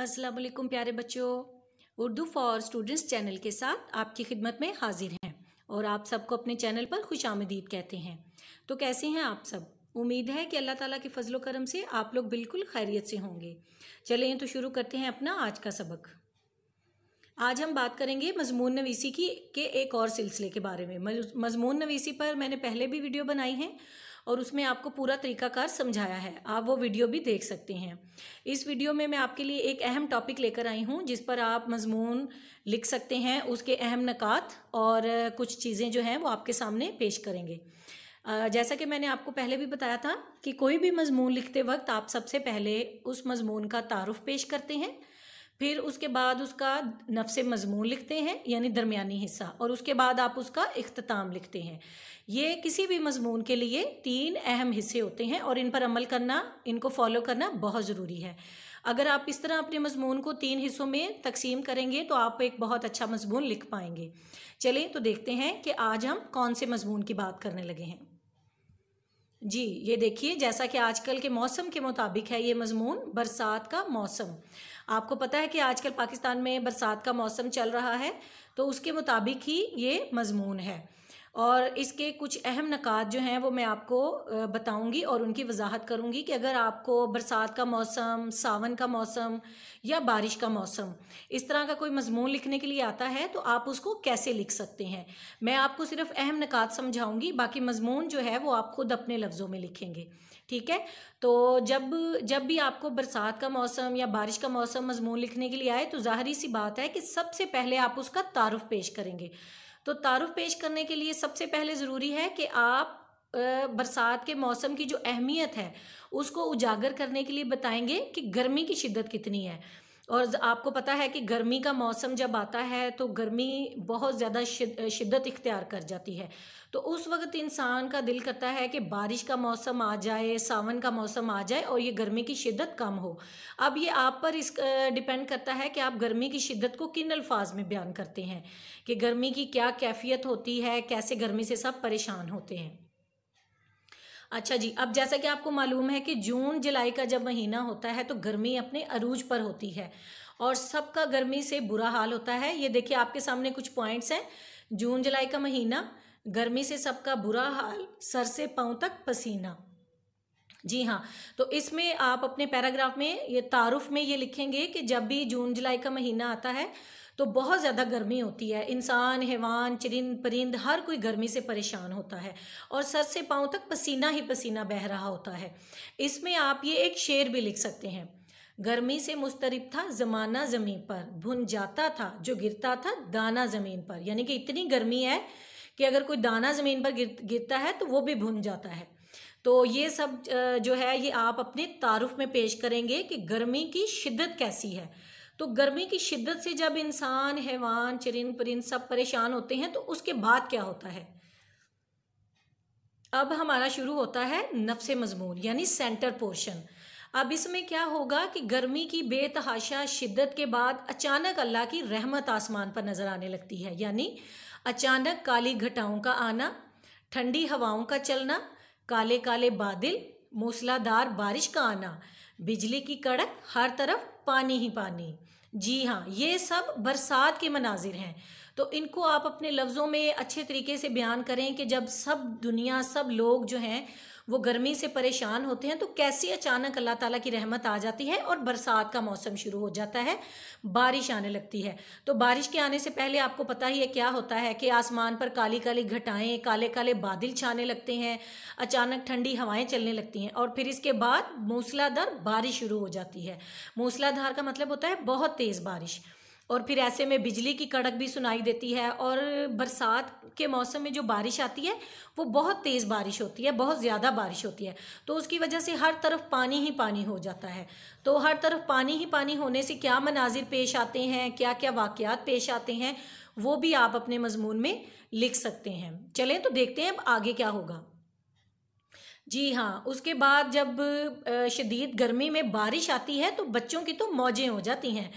अस्सलाम वालेकुम प्यारे बच्चों उर्दू फॉर स्टूडेंट्स चैनल के साथ आपकी खिदमत में हाजिर हैं और आप सबको अपने चैनल पर खुश आमदीद कहते हैं तो कैसे हैं आप सब उम्मीद है कि अल्लाह ताला के फजलो करम से आप लोग बिल्कुल खैरियत से होंगे चलें तो शुरू करते हैं अपना आज का सबक आज हम बात करेंगे मजमून नवीसी की के एक और सिलसिले के बारे में मजमून नवीसी पर मैंने पहले भी वीडियो बनाई है और उसमें आपको पूरा तरीकाकार समझाया है आप वो वीडियो भी देख सकते हैं इस वीडियो में मैं आपके लिए एक अहम टॉपिक लेकर आई हूँ जिस पर आप मजमून लिख सकते हैं उसके अहम नकात और कुछ चीज़ें जो हैं वो आपके सामने पेश करेंगे जैसा कि मैंने आपको पहले भी बताया था कि कोई भी मजमून लिखते वक्त आप सबसे पहले उस मजमून का तारफ़ पेश करते हैं फिर उसके बाद उसका नफ्स मजमून लिखते हैं यानी दरमियानी हिस्सा और उसके बाद आप उसका अख्ताम लिखते हैं ये किसी भी मजमून के लिए तीन अहम हिस्से होते हैं और इन पर अमल करना इनको फॉलो करना बहुत ज़रूरी है अगर आप इस तरह अपने मजमून को तीन हिस्सों में तकसीम करेंगे तो आप एक बहुत अच्छा मजमून लिख पाएंगे चलिए तो देखते हैं कि आज हम कौन से मजमून की बात करने लगे हैं जी ये देखिए जैसा कि आजकल के मौसम के मुताबिक है ये मजमून बरसात का मौसम आपको पता है कि आजकल पाकिस्तान में बरसात का मौसम चल रहा है तो उसके मुताबिक ही ये मजमून है और इसके कुछ अहम नकात जो हैं वो मैं आपको बताऊंगी और उनकी वजाहत करूंगी कि अगर आपको बरसात का मौसम सावन का मौसम या बारिश का मौसम इस तरह का कोई मजमून लिखने के लिए आता है तो आप उसको कैसे लिख सकते हैं मैं आपको सिर्फ अहम नकात समझाऊंगी बाकी मजमून जो है वो आप खुद अपने लफ्ज़ों में लिखेंगे ठीक है तो जब जब भी आपको बरसात का मौसम या बारिश का मौसम मजमून लिखने के लिए आए तो ज़ाहरी सी बात है कि सबसे पहले आप उसका तारफ़ पेश करेंगे तो तारुफ पेश करने के लिए सबसे पहले ज़रूरी है कि आप बरसात के मौसम की जो अहमियत है उसको उजागर करने के लिए बताएंगे कि गर्मी की शिद्दत कितनी है और आपको पता है कि गर्मी का मौसम जब आता है तो गर्मी बहुत ज़्यादा शिद, शिद्दत इख्तियार कर जाती है तो उस वक्त इंसान का दिल करता है कि बारिश का मौसम आ जाए सावन का मौसम आ जाए और ये गर्मी की शिद्दत कम हो अब ये आप पर इस डिपेंड करता है कि आप गर्मी की शिद्दत को किन अल्फाज में बयान करते हैं कि गर्मी की क्या कैफियत होती है कैसे गर्मी से सब परेशान होते हैं अच्छा जी अब जैसा कि आपको मालूम है कि जून जुलाई का जब महीना होता है तो गर्मी अपने अरूज पर होती है और सबका गर्मी से बुरा हाल होता है ये देखिए आपके सामने कुछ पॉइंट्स हैं जून जुलाई का महीना गर्मी से सबका बुरा हाल सर से पाँव तक पसीना जी हाँ तो इसमें आप अपने पैराग्राफ में ये तारुफ में ये लिखेंगे कि जब भी जून जुलाई का महीना आता है तो बहुत ज़्यादा गर्मी होती है इंसान हैवान चरिंद परिंद हर कोई गर्मी से परेशान होता है और सर से पाँव तक पसीना ही पसीना बह रहा होता है इसमें आप ये एक शेर भी लिख सकते हैं गर्मी से मुस्तरब था ज़माना ज़मीन पर भुन जाता था जो गिरता था दाना ज़मीन पर यानी कि इतनी गर्मी है कि अगर कोई दाना ज़मीन पर गिर गिरता है तो वो भी भुन जाता है तो ये सब जो है ये आप अपने तारुफ में पेश करेंगे कि गर्मी की शिद्दत कैसी है तो गर्मी की शिद्दत से जब इंसान हैवान चरिंद परिंद सब परेशान होते हैं तो उसके बाद क्या होता है अब हमारा शुरू होता है नफ्स मजमून यानी सेंटर पोर्शन अब इसमें क्या होगा कि गर्मी की बेतहाशा शिद्दत के बाद अचानक अल्लाह की रहमत आसमान पर नज़र आने लगती है यानी अचानक काली घटाओं का आना ठंडी हवाओं का चलना काले काले बादल मूसलाधार बारिश का आना बिजली की कड़क हर तरफ पानी ही पानी जी हाँ ये सब बरसात के मनाजिर हैं तो इनको आप अपने लफ्ज़ों में अच्छे तरीके से बयान करें कि जब सब दुनिया सब लोग जो हैं वो गर्मी से परेशान होते हैं तो कैसे अचानक अल्लाह ताला की रहमत आ जाती है और बरसात का मौसम शुरू हो जाता है बारिश आने लगती है तो बारिश के आने से पहले आपको पता ही है क्या होता है कि आसमान पर काली काली घटाएँ काले काले बादल छाने लगते हैं अचानक ठंडी हवाएं चलने लगती हैं और फिर इसके बाद मूसलाधार बारिश शुरू हो जाती है मूसलाधार का मतलब होता है बहुत तेज़ बारिश और फिर ऐसे में बिजली की कड़क भी सुनाई देती है और बरसात के मौसम में जो बारिश आती है वो बहुत तेज़ बारिश होती है बहुत ज़्यादा बारिश होती है तो उसकी वजह से हर तरफ पानी ही पानी हो जाता है तो हर तरफ पानी ही पानी होने से क्या मनाजिर पेश आते हैं क्या क्या वाक़ात पेश आते हैं वो भी आप अपने मजमून में लिख सकते हैं चलें तो देखते हैं अब आगे क्या होगा जी हाँ उसके बाद जब शदीद गर्मी में बारिश आती है तो बच्चों की तो मौजें हो जाती हैं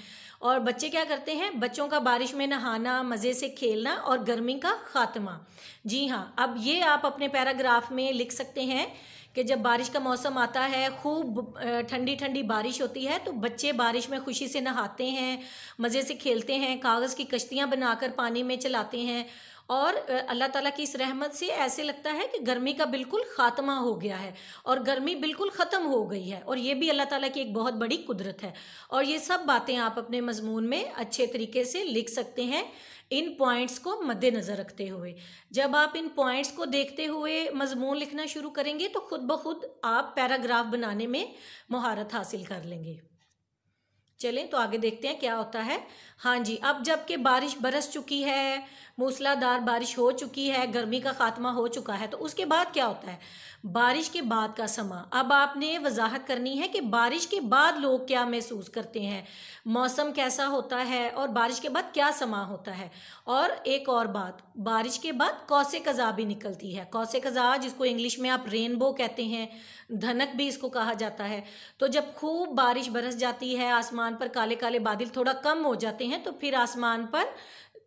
और बच्चे क्या करते हैं बच्चों का बारिश में नहाना मज़े से खेलना और गर्मी का ख़ात्मा जी हाँ अब ये आप अपने पैराग्राफ में लिख सकते हैं कि जब बारिश का मौसम आता है खूब ठंडी ठंडी बारिश होती है तो बच्चे बारिश में खुशी से नहाते हैं मज़े से खेलते हैं कागज़ की कश्तियाँ बनाकर पानी में चलाते हैं और अल्लाह ताला की इस रहमत से ऐसे लगता है कि गर्मी का बिल्कुल ख़ात्मा हो गया है और गर्मी बिल्कुल ख़त्म हो गई है और ये भी अल्लाह ताला की एक बहुत बड़ी कुदरत है और ये सब बातें आप अपने मजमून में अच्छे तरीके से लिख सकते हैं इन पॉइंट्स को मद्देनज़र रखते हुए जब आप इन पॉइंट्स को देखते हुए मजमून लिखना शुरू करेंगे तो खुद ब खुद आप पैराग्राफ बनाने में महारत हासिल कर लेंगे चलें तो आगे देखते हैं क्या होता है हाँ जी अब जबकि बारिश बरस चुकी है मूसलाधार बारिश हो चुकी है गर्मी का खात्मा हो चुका है तो उसके बाद क्या होता है बारिश के बाद का समा अब आपने वजाहत करनी है कि बारिश के बाद लोग क्या महसूस करते हैं मौसम कैसा होता है और बारिश के बाद क्या समा होता है और एक और बात बारिश के बाद कौसे कज़ा भी निकलती है कौसे कज़ा जिसको इंग्लिश में आप रेनबो कहते हैं धनक भी इसको कहा जाता है तो जब खूब बारिश बरस जाती है आसमान आसमान पर काले काले बादल थोड़ा कम हो जाते हैं तो फिर आसमान पर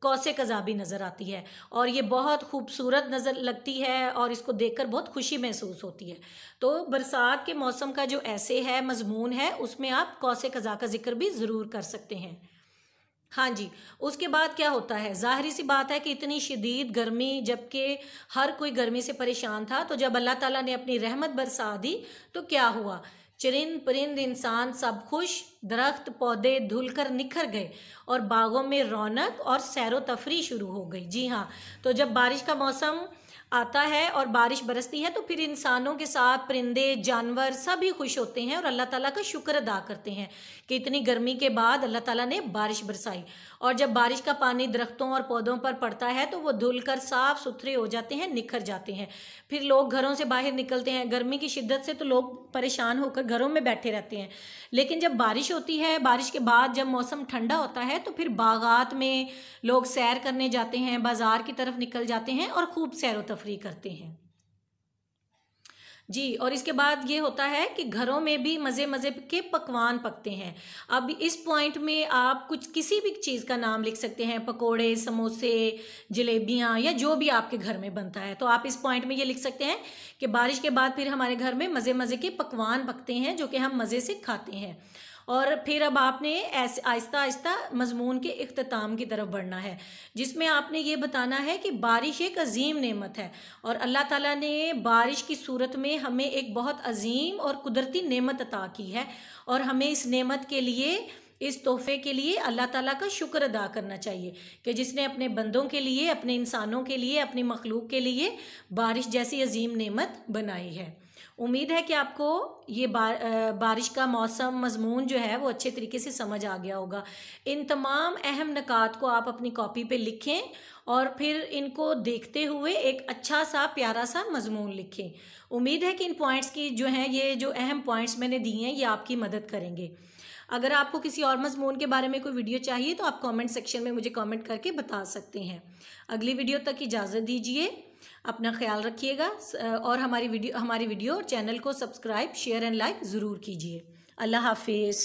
कौसे कजाबी नज़र आती है और ये बहुत खूबसूरत नज़र लगती है और इसको देखकर बहुत खुशी महसूस होती है तो बरसात के मौसम का जो ऐसे है मजमून है उसमें आप कौसे कज़ा का जिक्र भी ज़रूर कर सकते हैं हाँ जी उसके बाद क्या होता है ज़ाहरी सी बात है कि इतनी शदीद गर्मी जबकि हर कोई गर्मी से परेशान था तो जब अल्लाह ताला ने अपनी रहमत बरसा दी तो क्या हुआ चरिंद परिंद इंसान सब खुश दरख्त पौधे धुलकर निखर गए और बागों में रौनक और सैर तफरी शुरू हो गई जी हाँ तो जब बारिश का मौसम आता है और बारिश बरसती है तो फिर इंसानों के साथ परिंदे जानवर सभी खुश होते हैं और अल्लाह ताला का शुक्र अदा करते हैं कि इतनी गर्मी के बाद अल्लाह ताला ने बारिश बरसाई और जब बारिश का पानी दरख्तों और पौधों पर पड़ता है तो वो धुलकर साफ सुथरे हो जाते हैं निखर जाते हैं फिर लोग घरों से बाहर निकलते हैं गर्मी की शिद्दत से तो लोग परेशान होकर घरों में बैठे रहते हैं लेकिन जब बारिश होती है बारिश के बाद जब मौसम ठंडा होता है तो फिर बागात में लोग सैर करने जाते हैं बाज़ार की तरफ निकल जाते हैं और खूब सैर तफरी करते हैं जी और इसके बाद ये होता है कि घरों में भी मज़े मज़े के पकवान पकते हैं अब इस पॉइंट में आप कुछ किसी भी चीज़ का नाम लिख सकते हैं पकोड़े समोसे जलेबियाँ या जो भी आपके घर में बनता है तो आप इस पॉइंट में ये लिख सकते हैं कि बारिश के बाद फिर हमारे घर में मज़े मज़े के पकवान पकते हैं जो कि हम मज़े से खाते हैं और फिर अब आपने ऐसे आहिस्ता आहिस्ता मजमून के अख्ताम की तरफ बढ़ना है जिसमें आपने ये बताना है कि बारिश एक अजीम नेमत है और अल्लाह ताला ने बारिश की सूरत में हमें एक बहुत अजीम और कुदरती नेमत अता की है और हमें इस नेमत के लिए इस तोहफे के लिए अल्लाह ताला का शुक्र अदा करना चाहिए कि जिसने अपने बंदों के लिए अपने इंसानों के लिए अपनी मखलूक के लिए बारिश जैसी अजीम नेमत बनाई है उम्मीद है कि आपको ये बार, बारिश का मौसम मजमून जो है वो अच्छे तरीके से समझ आ गया होगा इन तमाम अहम नकात को आप अपनी कॉपी पे लिखें और फिर इनको देखते हुए एक अच्छा सा प्यारा सा मजमून लिखें उम्मीद है कि इन पॉइंट्स की जो हैं ये जो अहम पॉइंट्स मैंने दिए हैं ये आपकी मदद करेंगे अगर आपको किसी और मजमून के बारे में कोई वीडियो चाहिए तो आप कमेंट सेक्शन में मुझे कमेंट करके बता सकते हैं अगली वीडियो तक इजाज़त दीजिए अपना ख्याल रखिएगा और हमारी वीडियो हमारी वीडियो और चैनल को सब्सक्राइब शेयर एंड लाइक ज़रूर कीजिए अल्लाह हाफिज़